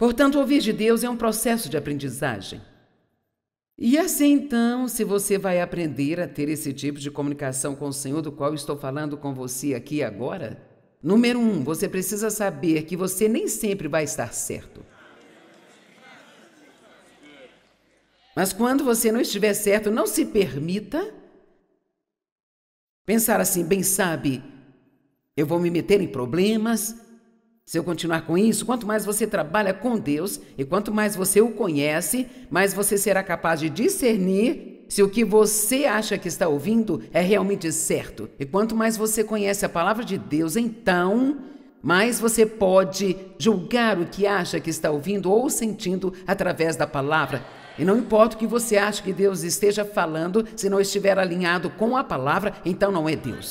Portanto, ouvir de Deus é um processo de aprendizagem. E assim então, se você vai aprender a ter esse tipo de comunicação com o Senhor, do qual estou falando com você aqui agora, número um, você precisa saber que você nem sempre vai estar certo. Mas quando você não estiver certo, não se permita pensar assim, bem sabe, eu vou me meter em problemas, se eu continuar com isso, quanto mais você trabalha com Deus e quanto mais você o conhece, mais você será capaz de discernir se o que você acha que está ouvindo é realmente certo. E quanto mais você conhece a palavra de Deus, então mais você pode julgar o que acha que está ouvindo ou sentindo através da palavra. E não importa o que você acha que Deus esteja falando, se não estiver alinhado com a palavra, então não é Deus.